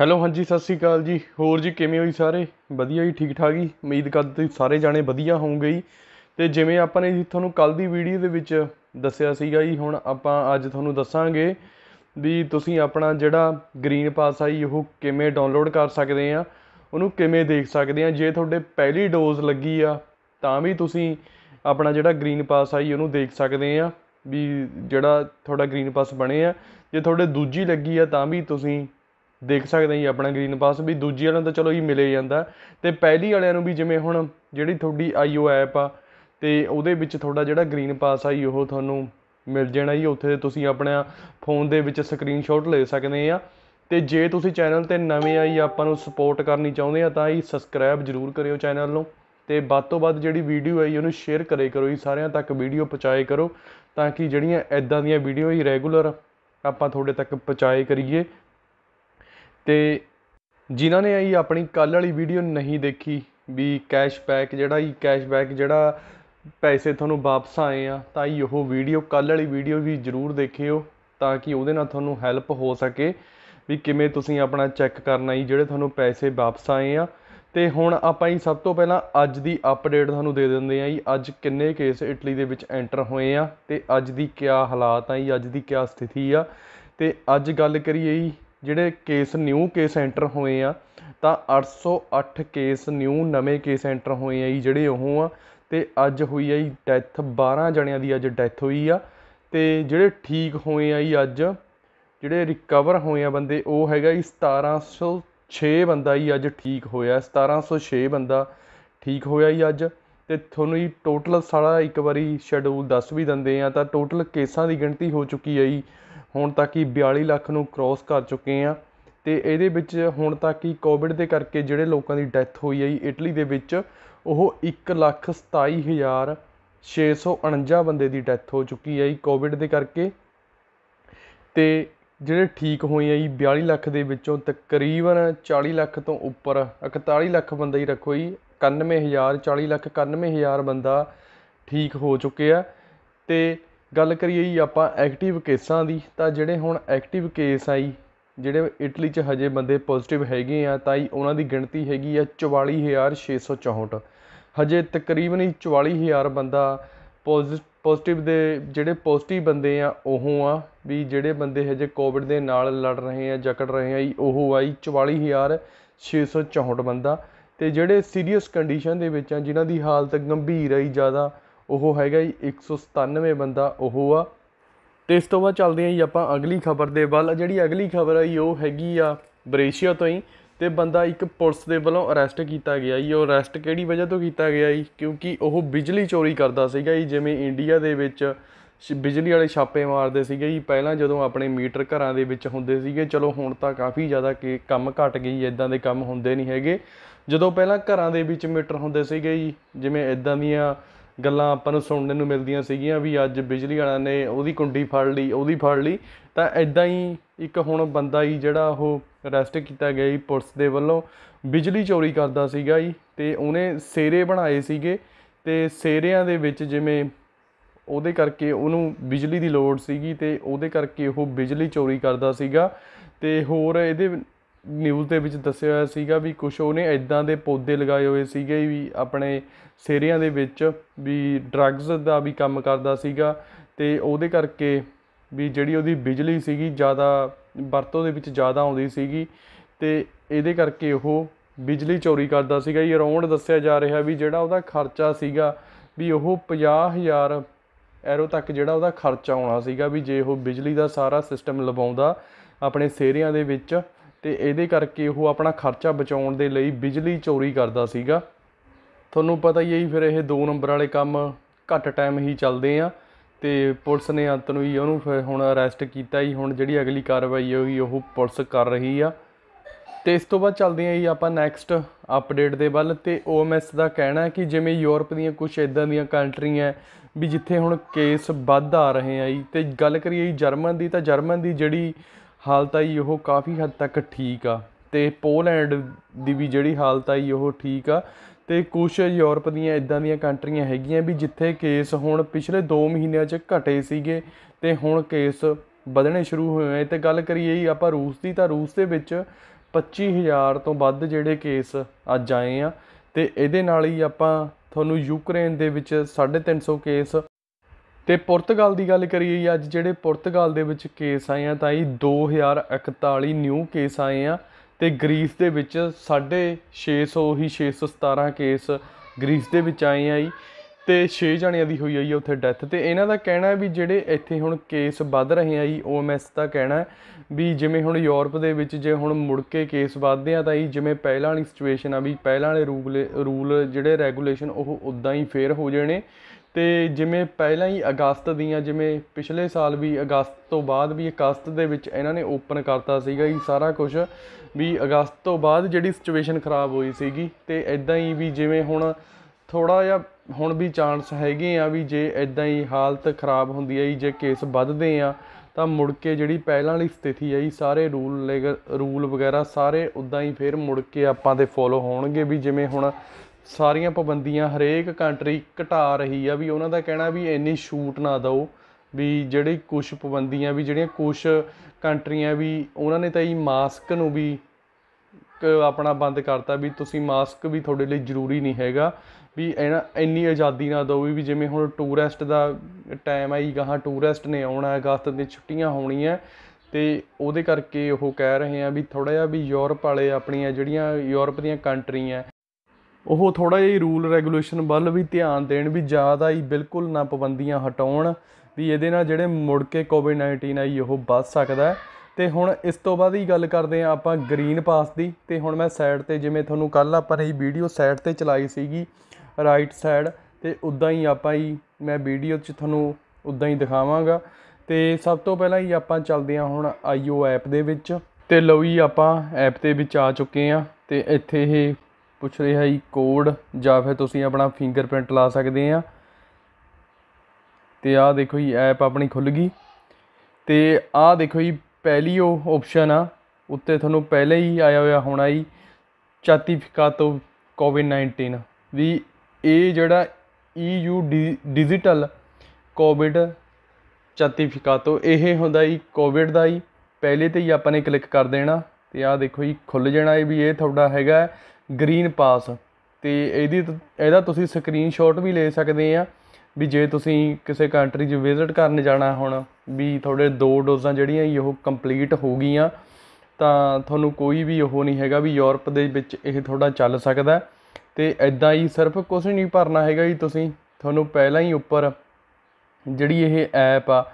hello ਹਾਂਜੀ ਸਤਿ ਸ਼੍ਰੀ ਅਕਾਲ ਜੀ ਹੋਰ ਜੀ ਕਿਵੇਂ ਹੋਈ ਸਾਰੇ ਵਧੀਆ ਹੀ ਠੀਕ ਠਾਕ ਹੀ ਉਮੀਦ ਕਰਦੇ ਤੁਸੀਂ ਸਾਰੇ ਜਾਣੇ ਵਧੀਆ ਹੋਵੋਗੇ ਜੀ ਤੇ ਜਿਵੇਂ ਆਪਾਂ ਨੇ ਜੀ ਤੁਹਾਨੂੰ ਕੱਲ ਦੀ ਵੀਡੀਓ ਦੇ ਵਿੱਚ ਦੱਸਿਆ ਸੀਗਾ ਜੀ ਹੁਣ ਆਪਾਂ ਅੱਜ ਤੁਹਾਨੂੰ ਦੱਸਾਂਗੇ ਵੀ ਤੁਸੀਂ ਆਪਣਾ ਜਿਹੜਾ ਗ੍ਰੀਨ ਪਾਸ ਆਈ ਉਹ ਕਿਵੇਂ ਡਾਊਨਲੋਡ ਕਰ ਸਕਦੇ ਆ ਉਹਨੂੰ ਕਿਵੇਂ ਦੇਖ ਸਕਦੇ ਆ ਜੇ ਤੁਹਾਡੇ ਪਹਿਲੀ ਡੋਜ਼ ਲੱਗੀ ਆ ਤਾਂ ਵੀ ਤੁਸੀਂ ਆਪਣਾ ਜਿਹੜਾ ਗ੍ਰੀਨ ਪਾਸ ਆਈ ਉਹਨੂੰ ਦੇਖ ਸਕਦੇ ਆ ਵੀ ਜਿਹੜਾ ਤੁਹਾਡਾ ਗ੍ਰੀਨ ਪਾਸ ਬਣੇ ਆ ਜੇ ਤੁਹਾਡੇ ਦੂਜੀ ਲੱਗੀ ਆ ਤਾਂ ਵੀ ਤੁਸੀਂ ਦੇਖ ਸਕਦੇ ਜੀ ਆਪਣਾ ਗ੍ਰੀਨ ਪਾਸ ਵੀ ਦੂਜੀ ਵਾਲਿਆਂ ਤਾਂ ਚਲੋ ਜੀ ਮਿਲੇ ਜਾਂਦਾ ਤੇ ਪਹਿਲੀ ਵਾਲਿਆਂ ਨੂੰ ਵੀ ਜਿਵੇਂ ਹੁਣ ਜਿਹੜੀ ਤੁਹਾਡੀ ਆਈਓ ਐਪ ਆ ਤੇ ਉਹਦੇ ਵਿੱਚ ਤੁਹਾਡਾ ਜਿਹੜਾ ਗ੍ਰੀਨ ਪਾਸ ਆ ਜੀ ਉਹ ਤੁਹਾਨੂੰ ਮਿਲ ਜਾਣਾ ਜੀ ਉੱਥੇ ਤੁਸੀਂ ਆਪਣਾ ਫੋਨ ਦੇ ਵਿੱਚ ਸਕਰੀਨਸ਼ਾਟ ਲੈ ਸਕਦੇ ਆ ਤੇ ਜੇ ਤੁਸੀਂ ਚੈਨਲ 'ਤੇ ਨਵੇਂ ਆਈ ਆਪਾਂ ਨੂੰ ਸਪੋਰਟ ਕਰਨੀ ਚਾਹੁੰਦੇ ਆ ਤਾਂ ਜੀ ਸਬਸਕ੍ਰਾਈਬ ਜ਼ਰੂਰ ਕਰਿਓ ਚੈਨਲ ਨੂੰ ਤੇ ਵੱਧ ਤੋਂ ਵੱਧ ਜਿਹੜੀ ਵੀਡੀਓ ਆਈ ਉਹਨੂੰ ਸ਼ੇਅਰ ਕਰੇ ਕਰੋ ਜੀ ਸਾਰਿਆਂ ਤੱਕ ਵੀਡੀਓ ਪਹੁੰਚਾਏ ਕਰੋ ਤਾਂ ਕਿ ਜਿਹੜੀਆਂ ਐਦਾਂ ਦੀਆਂ ਵੀਡੀਓ ਹੀ ਰੈਗੂਲਰ ਆਪਾਂ ਤੁਹਾਡੇ ਤੱਕ ਪਹੁੰਚਾਏ ਕਰੀਏ ਤੇ ਜਿਨ੍ਹਾਂ ਨੇ ਆਈ ਆਪਣੀ ਕੱਲ ਵਾਲੀ ਵੀਡੀਓ ਨਹੀਂ ਦੇਖੀ ਵੀ ਕੈਸ਼ਬੈਕ ਜਿਹੜਾ ਹੀ ਕੈਸ਼ਬੈਕ ਜਿਹੜਾ ਪੈਸੇ ਤੁਹਾਨੂੰ ਵਾਪਸ ਆਏ ਆ ਤਾਂ ਹੀ ਉਹ ਵੀਡੀਓ ਕੱਲ ਵਾਲੀ ਵੀਡੀਓ ਵੀ ਜ਼ਰੂਰ ਦੇਖਿਓ ਤਾਂ ਕਿ ਉਹਦੇ ਨਾਲ ਤੁਹਾਨੂੰ ਹੈਲਪ ਹੋ ਸਕੇ ਵੀ ਕਿਵੇਂ ਤੁਸੀਂ ਆਪਣਾ ਚੈੱਕ ਕਰਨਾ ਜੀ ਜਿਹੜੇ ਤੁਹਾਨੂੰ ਪੈਸੇ ਵਾਪਸ ਆਏ ਆ ਤੇ ਹੁਣ ਆਪਾਂ ਹੀ ਸਭ ਤੋਂ ਪਹਿਲਾਂ ਅੱਜ ਦੀ ਅਪਡੇਟ ਤੁਹਾਨੂੰ ਦੇ ਦਿੰਦੇ ਆ ਜੀ ਅੱਜ ਕਿੰਨੇ ਕੇਸ ਇਟਲੀ ਦੇ ਵਿੱਚ ਐਂਟਰ ਹੋਏ ਆ ਤੇ ਅੱਜ ਦੀ ਕੀ ਹਾਲਾਤ ਆ ਜੀ ਅੱਜ ਦੀ ਕੀ ਸਥਿਤੀ ਆ ਤੇ ਅੱਜ ਗੱਲ ਕਰੀਏ ਜੀ ਜਿਹੜੇ ਕੇਸ ਨਿਊ ਕੇਸ ਐਂਟਰ ਹੋਏ ਆ ਤਾਂ 808 ਕੇਸ ਨਿਊ ਨਵੇਂ ਕੇਸ ਐਂਟਰ ਹੋਏ ਆ ਜੀ ਜਿਹੜੇ ਉਹ ਆ ਤੇ ਅੱਜ ਹੋਈ ਆ ਜੀ ਡੈਥ 12 ਜਣਿਆਂ ਦੀ ਅੱਜ ਡੈਥ ਹੋਈ ਆ ਤੇ ਜਿਹੜੇ ਠੀਕ ਹੋਏ ਆ ਜੀ ਅੱਜ ਜਿਹੜੇ ਰਿਕਵਰ ਹੋਏ ਆ ਬੰਦੇ ਉਹ ਹੈਗਾ ਜੀ 1706 ਬੰਦਾ ਜੀ ਅੱਜ ਠੀਕ ਹੋਇਆ 1706 ਬੰਦਾ ਠੀਕ ਹੋਇਆ ਜੀ ਅੱਜ ਤੇ ਤੁਹਾਨੂੰ ਜੀ ਟੋਟਲ ਸਾਰਾ ਇੱਕ ਵਾਰੀ ਸ਼ਡਿਊਲ ਦੱਸ ਵੀ ਦਿੰਦੇ ਆ ਤਾਂ ਟੋਟਲ ਕੇਸਾਂ ਦੀ ਗਿਣਤੀ ਹੋ ਚੁੱਕੀ ਹੈ ਜੀ ਹੁਣ ਤੱਕ ਹੀ 42 ਲੱਖ ਨੂੰ ਕ੍ਰੋਸ ਕਰ ਚੁੱਕੇ ਆ ਤੇ ਇਹਦੇ ਵਿੱਚ ਹੁਣ ਤੱਕ ਹੀ ਕੋਵਿਡ ਦੇ ਕਰਕੇ ਜਿਹੜੇ ਲੋਕਾਂ ਦੀ ਡੈਥ ਹੋਈ ਹੈ ਜੀ ਇਟਲੀ ਦੇ ਵਿੱਚ ਉਹ 1,27,649 ਲੱਖ ਹਜ਼ਾਰ ਬੰਦੇ ਦੀ ਡੈਥ ਹੋ ਚੁੱਕੀ ਹੈ ਜੀ ਕੋਵਿਡ ਦੇ ਕਰਕੇ ਤੇ ਜਿਹੜੇ ਠੀਕ ਹੋਏ ਆ ਜੀ 42 ਲੱਖ ਦੇ ਵਿੱਚੋਂ ਤਕਰੀਬਨ 40 ਲੱਖ ਤੋਂ ਉੱਪਰ 41 ਲੱਖ ਬੰਦਾ ਹੀ ਰੱਖੋ ਜੀ 91000 40 ਲੱਖ 91000 ਬੰਦਾ ਠੀਕ ਹੋ ਚੁੱਕੇ ਆ ਤੇ ਗੱਲ ਕਰੀਏ ਜੀ ਆਪਾਂ ਐਕਟਿਵ ਕੇਸਾਂ ਦੀ ਤਾਂ ਜਿਹੜੇ ਹੁਣ ਐਕਟਿਵ ਕੇਸ ਆ ਜੀ ਜਿਹੜੇ ਇਟਲੀ 'ਚ ਹਜੇ ਬੰਦੇ ਪੋਜ਼ਿਟਿਵ ਹੈਗੇ ਆ ਤਾਂ ਹੀ ਉਹਨਾਂ ਦੀ ਗਿਣਤੀ ਹੈਗੀ ਆ 44664 ਹਜੇ ਤਕਰੀਬਨ ਹੀ ਬੰਦਾ ਪੋਜ਼ਿਟਿਵ ਦੇ ਜਿਹੜੇ ਪੋਜ਼ਿਟਿਵ ਬੰਦੇ ਆ ਉਹ ਆ ਵੀ ਜਿਹੜੇ ਬੰਦੇ ਹਜੇ ਕੋਵਿਡ ਦੇ ਨਾਲ ਲੜ ਰਹੇ ਆ ਜਕੜ ਰਹੇ ਆ ਉਹ ਆਈ 44664 ਬੰਦਾ ਤੇ ਜਿਹੜੇ ਸੀਰੀਅਸ ਕੰਡੀਸ਼ਨ ਦੇ ਵਿੱਚ ਆ ਜਿਨ੍ਹਾਂ ਦੀ ਹਾਲਤ ਗੰਭੀਰ ਹੈ ਜ਼ਿਆਦਾ ਉਹ ਹੈਗਾ ਜੀ 197 ਬੰਦਾ ਉਹ ਆ ਤੇ ਇਸ ਤੋਂ ਬਾਅਦ ਚੱਲਦੇ ਆ ਜੀ ਆਪਾਂ ਅਗਲੀ ਖਬਰ ਦੇ ਵੱਲ ਜਿਹੜੀ ਅਗਲੀ ਖਬਰ ਆ ਜੀ ਉਹ ਹੈਗੀ ਆ ਬਰੇਸ਼ੀਆ ਤੋਂ ਹੀ ਤੇ ਬੰਦਾ ਇੱਕ ਪੁਲਿਸ ਦੇ ਵੱਲੋਂ ਅਰੈਸਟ ਕੀਤਾ ਗਿਆ ਜੀ ਉਹ ਅਰੈਸਟ ਕਿਹੜੀ ਵਜ੍ਹਾ ਤੋਂ ਕੀਤਾ ਗਿਆ ਜੀ ਕਿਉਂਕਿ ਉਹ ਬਿਜਲੀ ਚੋਰੀ ਕਰਦਾ ਸੀਗਾ ਜੀ ਜਿਵੇਂ ਇੰਡੀਆ ਦੇ ਵਿੱਚ ਬਿਜਲੀ ਵਾਲੇ ਛਾਪੇ ਮਾਰਦੇ ਸੀਗੇ ਜੀ ਪਹਿਲਾਂ ਜਦੋਂ ਆਪਣੇ ਮੀਟਰ ਘਰਾਂ ਦੇ ਵਿੱਚ ਹੁੰਦੇ ਸੀਗੇ ਚਲੋ ਹੁਣ ਤਾਂ ਕਾਫੀ ਜ਼ਿਆਦਾ ਕੰਮ ਘਟ ਗਈ ਇਦਾਂ ਦੇ ਕੰਮ ਹੁੰਦੇ ਨਹੀਂ ਹੈਗੇ ਜਦੋਂ ਪਹਿਲਾਂ ਘਰਾਂ ਦੇ ਵਿੱਚ ਮੀਟਰ ਹੁੰਦੇ ਸੀਗੇ ਜੀ ਜਿਵੇਂ ਇਦਾਂ ਦੀਆਂ ਗੱਲਾਂ ਆਪਾਂ ਨੂੰ ਸੁਣਨ ਨੂੰ ਮਿਲਦੀਆਂ ਸੀਗੀਆਂ ਵੀ ਅੱਜ ਬਿਜਲੀ ਵਾਲਿਆਂ ਨੇ ਉਹਦੀ ਕੁੰਡੀ ਫੜ ਲਈ ਉਹਦੀ ਫੜ ਲਈ ਤਾਂ ਇਦਾਂ ਹੀ ਇੱਕ ਹੁਣ ਬੰਦਾ ਹੀ ਜਿਹੜਾ ਉਹ ਅਰੈਸਟ ਕੀਤਾ ਗਿਆ ਜੀ ਪੁਲਿਸ ਦੇ ਵੱਲੋਂ ਬਿਜਲੀ ਚੋਰੀ ਕਰਦਾ ਸੀਗਾ ਜੀ ਤੇ ਉਹਨੇ ਸੇਰੇ ਬਣਾਏ ਸੀਗੇ ਤੇ ਸੇਰਿਆਂ ਦੇ ਵਿੱਚ ਜਿਵੇਂ ਉਹਦੇ ਕਰਕੇ ਉਹਨੂੰ ਬਿਜਲੀ ਦੀ ਲੋੜ ਸੀਗੀ ਤੇ ਉਹਦੇ ਕਰਕੇ ਉਹ ਬਿਜਲੀ ਚੋਰੀ ਕਰਦਾ ਸੀਗਾ ਤੇ ਹੋਰ ਇਹਦੇ ਨਿਊਜ਼ ਦੇ ਵਿੱਚ ਦੱਸਿਆ ਹੋਇਆ ਸੀਗਾ ਵੀ ਕੁਝ ਉਹਨੇ ਇਦਾਂ ਦੇ ਪੌਦੇ ਲਗਾਏ ਹੋਏ ਸੀਗੇ ਵੀ ਆਪਣੇ ਸੇਰੀਆਂ ਦੇ ਵਿੱਚ ਵੀ ਡਰੱਗਸ ਦਾ ਵੀ ਕੰਮ ਕਰਦਾ ਸੀਗਾ ਤੇ ਉਹਦੇ ਕਰਕੇ ਵੀ ਜਿਹੜੀ ਉਹਦੀ ਬਿਜਲੀ ਸੀਗੀ ਜ਼ਿਆਦਾ ਵਰਤੋਂ ਦੇ ਵਿੱਚ ਜ਼ਿਆਦਾ ਆਉਂਦੀ ਸੀਗੀ ਤੇ ਇਹਦੇ ਕਰਕੇ ਉਹ ਬਿਜਲੀ ਚੋਰੀ ਕਰਦਾ ਸੀਗਾ ਇਹ ਅਰਾਊਂਡ ਦੱਸਿਆ ਜਾ ਰਿਹਾ ਵੀ ਜਿਹੜਾ ਉਹਦਾ ਖਰਚਾ ਸੀਗਾ ਵੀ ਉਹ 50000 ਐਰੋ ਤੱਕ ਜਿਹੜਾ ਉਹਦਾ ਖਰਚਾ ਆਉਣਾ ਸੀਗਾ ਵੀ ਜੇ ਉਹ ਬਿਜਲੀ ਦਾ ਸਾਰਾ ਸਿਸਟਮ ਲਵਾਉਂਦਾ ਆਪਣੇ ਸੇਰੀਆਂ ਦੇ ਵਿੱਚ ਤੇ ਇਹਦੇ ਕਰਕੇ ਉਹ ਆਪਣਾ ਖਰਚਾ ਬਚਾਉਣ ਦੇ ਲਈ ਬਿਜਲੀ ਚੋਰੀ ਕਰਦਾ ਸੀਗਾ ਤੁਹਾਨੂੰ ਪਤਾ ਹੀ ਹੈ ਫਿਰ ਇਹ ਦੋ ਨੰਬਰ ਵਾਲੇ ਕੰਮ ਘੱਟ ਟਾਈਮ ਹੀ ਚੱਲਦੇ ਆ ਤੇ ਪੁਲਿਸ ਨੇ ਅੰਤ ਨੂੰ ਹੀ ਉਹਨੂੰ ਫਿਰ ਹੁਣ ਅਰੈਸਟ ਕੀਤਾ ਹੀ ਹੁਣ ਜਿਹੜੀ ਅਗਲੀ ਕਾਰਵਾਈ ਹੋਈ ਉਹ ਪੁਲਿਸ ਕਰ ਰਹੀ ਆ ਤੇ ਇਸ ਤੋਂ ਬਾਅਦ ਚੱਲਦੇ ਹਾਂ ਜੀ ਆਪਾਂ ਨੈਕਸਟ ਅਪਡੇਟ ਦੇ ਵੱਲ ਤੇ ਓਐਮਐਸ ਦਾ ਕਹਿਣਾ ਹੈ ਕਿ ਜਿਵੇਂ ਯੂਰਪ ਦੀਆਂ ਕੁਝ ਇਦਾਂ ਦੀਆਂ ਕੰਟਰੀਆਂ ਵੀ ਜਿੱਥੇ ਹੁਣ ਕੇਸ ਵੱਧ ਆ ਰਹੇ ਆ ਜੀ ਤੇ ਗੱਲ ਕਰੀਏ ਜਰਮਨ ਦੀ ਤਾਂ ਜਰਮਨ ਦੀ ਜਿਹੜੀ ਹਾਲਤ ਆਈ ਉਹ ਕਾਫੀ ਹੱਦ ਤੱਕ ਠੀਕ ਆ ਤੇ ਪੋਲੈਂਡ ਦੀ ਵੀ ਜਿਹੜੀ ਹਾਲਤ ਆਈ ਉਹ ਠੀਕ ਆ ਤੇ ਕੁਝ ਯੂਰਪ ਦੀਆਂ ਇਦਾਂ ਦੀਆਂ ਕੰਟਰੀਆਂ ਹੈਗੀਆਂ ਵੀ ਜਿੱਥੇ ਕੇਸ ਹੁਣ ਪਿਛਲੇ 2 ਮਹੀਨਿਆਂ 'ਚ ਘਟੇ ਸੀਗੇ ਤੇ ਹੁਣ ਕੇਸ ਵਧਣੇ ਸ਼ੁਰੂ ਹੋਏ ਆ ਤੇ ਗੱਲ ਕਰੀਏ ਹੀ ਆਪਾਂ ਰੂਸ ਦੀ ਤਾਂ ਰੂਸ ਦੇ ਵਿੱਚ 25000 ਤੋਂ ਵੱਧ ਜਿਹੜੇ ਕੇਸ ਅੱਜ ਆਏ ਆ ਤੇ ਇਹਦੇ ਨਾਲ ਹੀ ਆਪਾਂ ਤੁਹਾਨੂੰ ਯੂਕਰੇਨ ਦੇ ਵਿੱਚ 350 ਕੇਸ ਤੇ ਪੁਰਤਗਾਲ ਦੀ ਗੱਲ ਕਰੀਏ ਅੱਜ ਜਿਹੜੇ ਪੁਰਤਗਾਲ ਦੇ ਵਿੱਚ ਕੇਸ ਆਏ ਆ ਤਾਂ ਇਹ 2041 ਨਿਊ ਕੇਸ ਆਏ ਆ ਤੇ ਗ੍ਰੀਸ ਦੇ ਵਿੱਚ 650 ਹੀ 617 ਕੇਸ ਗ੍ਰੀਸ ਦੇ ਵਿੱਚ ਆਏ ਆ ਜੀ ਤੇ 6 ਜਣਿਆਂ ਦੀ ਹੋਈ ਹੋਈ ਹੈ ਉੱਥੇ ਡੈਥ ਤੇ ਇਹਨਾਂ ਦਾ ਕਹਿਣਾ ਹੈ ਵੀ ਜਿਹੜੇ ਇੱਥੇ ਹੁਣ ਕੇਸ ਵੱਧ ਰਹੇ ਆ ਜੀ ਓਐਮਐਸ ਦਾ ਕਹਿਣਾ ਹੈ ਵੀ ਜਿਵੇਂ ਹੁਣ ਯੂਰਪ ਦੇ ਵਿੱਚ ਜੇ ਹੁਣ ਮੁੜ ਕੇ ਕੇਸ ਵੱਧਦੇ ਆ ਤਾਂ ਇਹ ਜਿਵੇਂ ਪਹਿਲਾਂ ਵਾਲੀ ਸਿਚੁਏਸ਼ਨ ਆ ਵੀ ਪਹਿਲਾਂ ਵਾਲੇ ਰੂਲ ਰੂਲ ਜਿਹੜੇ ਰੈਗੂਲੇਸ਼ਨ ਉਹ ਉਦਾਂ ਹੀ ਫੇਰ ਹੋ ਜਾਣੇ ਤੇ ਜਿਵੇਂ ਪਹਿਲਾਂ ਹੀ ਅਗਸਤ ਦੀਆਂ ਜਿਵੇਂ ਪਿਛਲੇ ਸਾਲ ਵੀ ਅਗਸਤ ਤੋਂ ਬਾਅਦ ਵੀ ਅਗਸਤ ਦੇ ਵਿੱਚ ਇਹਨਾਂ ਨੇ ਓਪਨ ਕਰਤਾ ਸੀਗਾ ਇਹ ਸਾਰਾ ਕੁਝ ਵੀ ਅਗਸਤ ਤੋਂ ਬਾਅਦ ਜਿਹੜੀ ਸਿਚੁਏਸ਼ਨ ਖਰਾਬ ਹੋਈ ਸੀਗੀ ਤੇ ਇਦਾਂ ਹੀ ਵੀ ਜਿਵੇਂ ਹੁਣ ਥੋੜਾ ਜਿਹਾ ਹੁਣ ਵੀ ਚਾਂਸ ਹੈਗੇ ਆ ਵੀ ਜੇ ਇਦਾਂ ਹੀ ਹਾਲਤ ਖਰਾਬ ਹੁੰਦੀ ਹੈ ਜੇ ਕੇਸ ਵੱਧਦੇ ਆ ਤਾਂ ਮੁੜ ਕੇ ਜਿਹੜੀ ਪਹਿਲਾਂ ਵਾਲੀ ਸਥਿਤੀ ਆਈ ਸਾਰੇ ਰੂਲ ਰੂਲ ਵਗੈਰਾ ਸਾਰੇ ਉਦਾਂ ਹੀ ਫੇਰ ਮੁੜ ਕੇ ਆਪਾਂ ਦੇ ਫੋਲੋ ਹੋਣਗੇ ਵੀ ਜਿਵੇਂ ਹੁਣ ਸਾਰੀਆਂ ਪਾਬੰਦੀਆਂ ਹਰੇਕ ਕੰਟਰੀ ਘਟਾ ਰਹੀ ਆ ਵੀ ਉਹਨਾਂ ਦਾ ਕਹਿਣਾ ਵੀ ਇੰਨੀ ਛੂਟ ਨਾ ਦਿਓ ਵੀ ਜਿਹੜੀ ਕੁਝ ਪਾਬੰਦੀਆਂ ਵੀ ਜਿਹੜੀਆਂ ਕੁਝ ਕੰਟਰੀਆਂ ਵੀ ਉਹਨਾਂ ਨੇ ਤਾਂ ਹੀ ਮਾਸਕ ਨੂੰ ਵੀ ਆਪਣਾ ਬੰਦ ਕਰਤਾ ਵੀ ਤੁਸੀਂ ਮਾਸਕ ਵੀ ਤੁਹਾਡੇ ਲਈ ਜ਼ਰੂਰੀ ਨਹੀਂ ਹੈਗਾ ਵੀ ਇੰਨੀ ਆਜ਼ਾਦੀ ਨਾ ਦੋ ਵੀ ਜਿਵੇਂ ਹੁਣ ਟੂਰਿਸਟ ਦਾ ਟਾਈਮ ਆਈ ਗਾਹਾਂ ਟੂਰਿਸਟ ਨੇ ਆਉਣਾ ਅਗਸਤ ਦੀਆਂ ਛੁੱਟੀਆਂ ਹੋਣੀਆਂ ਤੇ ਉਹਦੇ ਕਰਕੇ ਉਹ ਕਹਿ ਰਹੇ ਆ ਵੀ ਥੋੜਾ ਜਿਹਾ ਵੀ ਯੂਰਪ ਵਾਲੇ ਆਪਣੀਆਂ ਜਿਹੜੀਆਂ ਯੂਰਪ ਦੀਆਂ ਕੰਟਰੀਆਂ ਉਹ ਥੋੜਾ ਜਿਹਾ ਰੂਲ ਰੈਗੂਲੇਸ਼ਨ ਵੱਲ ਵੀ ਧਿਆਨ ਦੇਣ ਵੀ ਜ਼ਿਆਦਾ ਹੀ ਬਿਲਕੁਲ ਨਾ ਪਾਬੰਦੀਆਂ ਹਟਾਉਣ ਵੀ ਇਹਦੇ ਨਾਲ ਜਿਹੜੇ ਮੁੜ ਕੇ ਕੋਵਿਡ-19 ਆਈ ਉਹ ਵੱਧ ਸਕਦਾ ਹੈ ਤੇ ਹੁਣ ਇਸ ਤੋਂ ਬਾਅਦ ਹੀ ਗੱਲ ਕਰਦੇ ਆ ਆਪਾਂ ਗ੍ਰੀਨ ਪਾਸ ਦੀ ਤੇ ਹੁਣ ਮੈਂ ਸਾਈਡ ਤੇ ਜਿਵੇਂ ਤੁਹਾਨੂੰ ਕੱਲ ਆਪਾਂ ਨੇ ਵੀਡੀਓ ਸਾਈਡ ਤੇ ਚਲਾਈ ਸੀਗੀ ਰਾਈਟ ਸਾਈਡ ਤੇ ਉਦਾਂ ਹੀ ਆਪਾਂ ਹੀ ਮੈਂ ਵੀਡੀਓ 'ਚ ਤੁਹਾਨੂੰ ਉਦਾਂ ਹੀ ਦਿਖਾਵਾਂਗਾ ਤੇ ਸਭ ਤੋਂ ਪਹਿਲਾਂ ਹੀ ਆਪਾਂ ਚੱਲਦੇ ਆ ਹੁਣ ਆਈਓ ਐਪ ਦੇ ਵਿੱਚ ਤੇ ਲਓ ਜੀ ਆਪਾਂ ਐਪ ਦੇ ਵਿੱਚ ਆ ਚੁੱਕੇ ਆ ਤੇ ਇੱਥੇ ਇਹ ਪੁੱਛ ਰਿਹਾ ਜੀ ਕੋਡ ਜਾਂ ਫਿਰ ਤੁਸੀਂ ਆਪਣਾ ਫਿੰਗਰਪ੍ਰਿੰਟ ਲਾ ਸਕਦੇ ਆ ਤੇ ਆਹ ਦੇਖੋ ਜੀ ਐਪ ਆਪਣੀ ਖੁੱਲ ਗਈ ਤੇ ਆਹ ਦੇਖੋ ਜੀ ਪਹਿਲੀ ਉਹ ਆਪਸ਼ਨ ਆ ਉੱਤੇ ਤੁਹਾਨੂੰ ਪਹਿਲੇ ਹੀ ਆਇਆ ਹੋਇਆ ਹੋਣਾ ਫਿਕਾ ਤੋਂ ਕੋਵਿਡ-19 ਵੀ ਇਹ ਜਿਹੜਾ ਈਯੂ ਡਿਜੀਟਲ ਕੋਵਿਡ ਤੋਂ ਇਹ ਹੁੰਦਾ ਹੀ ਕੋਵਿਡ ਦਾ ਹੀ ਪਹਿਲੇ ਤੇ ਹੀ ਆਪਾਂ ਨੇ ਕਲਿੱਕ ਕਰ ਦੇਣਾ ਤੇ ਆਹ ਦੇਖੋ ਜੀ ਖੁੱਲ ਜਾਣਾ ਇਹ ਵੀ ਇਹ ਤੁਹਾਡਾ ਹੈਗਾ ਗ੍ਰੀਨ ਪਾਸ ਤੇ ਇਹਦੀ ਇਹਦਾ ਤੁਸੀਂ ਸਕਰੀਨਸ਼ਾਟ ਵੀ ਲੈ ਸਕਦੇ ਆ ਵੀ ਜੇ ਤੁਸੀਂ ਕਿਸੇ ਕੰਟਰੀ 'ਚ ਵਿਜ਼ਿਟ ਕਰਨ ਜਾਣਾ ਹੁਣ ਵੀ ਤੁਹਾਡੇ ਦੋ ਡੋਜ਼ਾਂ ਜਿਹੜੀਆਂ ਉਹ ਕੰਪਲੀਟ ਹੋ ਗਈਆਂ ਤਾਂ ਤੁਹਾਨੂੰ ਕੋਈ ਵੀ ਉਹ ਨਹੀਂ ਹੈਗਾ ਵੀ ਯੂਰਪ ਦੇ ਵਿੱਚ ਇਹ ਤੁਹਾਡਾ ਚੱਲ ਸਕਦਾ ਤੇ ਐਦਾਂ ਹੀ ਸਿਰਫ ਕੁਝ ਨਹੀਂ ਭਰਨਾ ਹੈਗਾ ਜੀ ਤੁਸੀਂ ਤੁਹਾਨੂੰ ਪਹਿਲਾਂ ਹੀ ਉੱਪਰ ਜਿਹੜੀ ਇਹ ਐਪ ਆ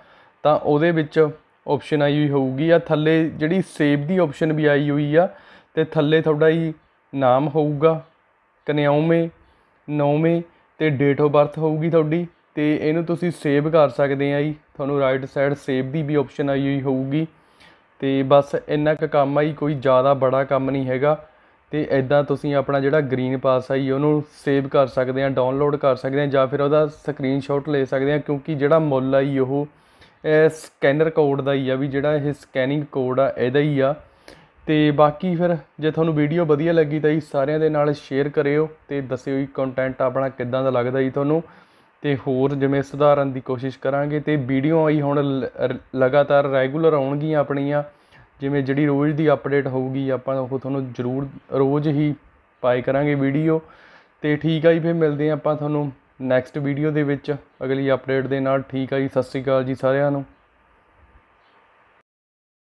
ਤਾਂ ਉਹਦੇ ਵਿੱਚ ਆਪਸ਼ਨ ਆਈ ਹੋਈ ਹੋਊਗੀ ਆ ਥੱਲੇ ਜਿਹੜੀ ਸੇਵ ਦੀ ਆਪਸ਼ਨ ਵੀ ਆਈ ਹੋਈ ਆ ਤੇ ਥੱਲੇ ਤੁਹਾਡਾ ਹੀ ਨਾਮ ਹੋਊਗਾ ਕਨਿਆਉਮੇ ਨੌਵੇਂ ਤੇ ਡੇਟ ਆਫ ਬਰਥ ਹੋਊਗੀ ਤੁਹਾਡੀ ਤੇ ਇਹਨੂੰ ਤੁਸੀਂ ਸੇਵ ਕਰ ਸਕਦੇ ਆ ਜੀ ਤੁਹਾਨੂੰ ਰਾਈਟ ਸਾਈਡ ਸੇਵ ਦੀ ਵੀ ਆਪਸ਼ਨ ਆਈ ਹੋਈ ਹੋਊਗੀ ਤੇ ਬਸ ਇੰਨਾ ਕੁ ਕੰਮ ਆ ਜੀ ਕੋਈ ਜ਼ਿਆਦਾ ਬੜਾ ਕੰਮ ਨਹੀਂ ਹੈਗਾ ਤੇ ਐਦਾਂ ਤੁਸੀਂ ਆਪਣਾ ਜਿਹੜਾ ਗ੍ਰੀਨ ਪਾਸ ਆ ਜੀ ਉਹਨੂੰ ਸੇਵ ਕਰ ਸਕਦੇ ਆ ਡਾਊਨਲੋਡ ਕਰ ਸਕਦੇ ਆ ਜਾਂ ਫਿਰ ਉਹਦਾ ਸਕਰੀਨਸ਼ਾਟ ਲੈ ਸਕਦੇ ਆ ਕਿਉਂਕਿ ਜਿਹੜਾ ਮੁੱਲ ਆ ਜੀ ਉਹ ਸਕੈਨਰ ਕੋਡ ਦਾ ਹੀ ਆ ਵੀ ਜਿਹੜਾ ਇਹ ਸਕੈਨਿੰਗ ਕੋਡ ਆ ਇਹਦਾ ਹੀ ਆ ਤੇ ਬਾਕੀ ਫਿਰ ਜੇ ਤੁਹਾਨੂੰ ਵੀਡੀਓ ਵਧੀਆ ਲੱਗੀ ਤਾਂ ਜੀ ਸਾਰਿਆਂ ਦੇ ਨਾਲ ਸ਼ੇਅਰ ਕਰਿਓ ਤੇ ਦੱਸਿਓ ਜੀ ਕੰਟੈਂਟ ਆਪਣਾ ਕਿੱਦਾਂ ਦਾ ਲੱਗਦਾ ਜੀ ਤੁਹਾਨੂੰ ਤੇ ਹੋਰ ਜਿਵੇਂ ਸੁਧਾਰਨ ਦੀ ਕੋਸ਼ਿਸ਼ ਕਰਾਂਗੇ ਤੇ ਵੀਡੀਓ ਆਈ ਹੁਣ ਲਗਾਤਾਰ ਰੈਗੂਲਰ ਆਉਣਗੀਆਂ ਆਪਣੀਆਂ ਜਿਵੇਂ ਜਿਹੜੀ ਰੋਜ਼ ਦੀ ਅਪਡੇਟ ਹੋਊਗੀ ਆਪਾਂ ਉਹ ਤੁਹਾਨੂੰ ਜ਼ਰੂਰ ਰੋਜ਼ ਹੀ ਪਾਈ ਕਰਾਂਗੇ ਵੀਡੀਓ ਤੇ ਠੀਕ ਆ ਜੀ ਫਿਰ ਮਿਲਦੇ ਆਪਾਂ ਤੁਹਾਨੂੰ ਨੈਕਸਟ ਵੀਡੀਓ ਦੇ ਵਿੱਚ ਅਗਲੀ ਅਪਡੇਟ ਦੇ ਨਾਲ ਠੀਕ ਆ ਜੀ ਸਤਿ ਸ਼੍ਰੀ ਅਕਾਲ ਜੀ ਸਾਰਿਆਂ ਨੂੰ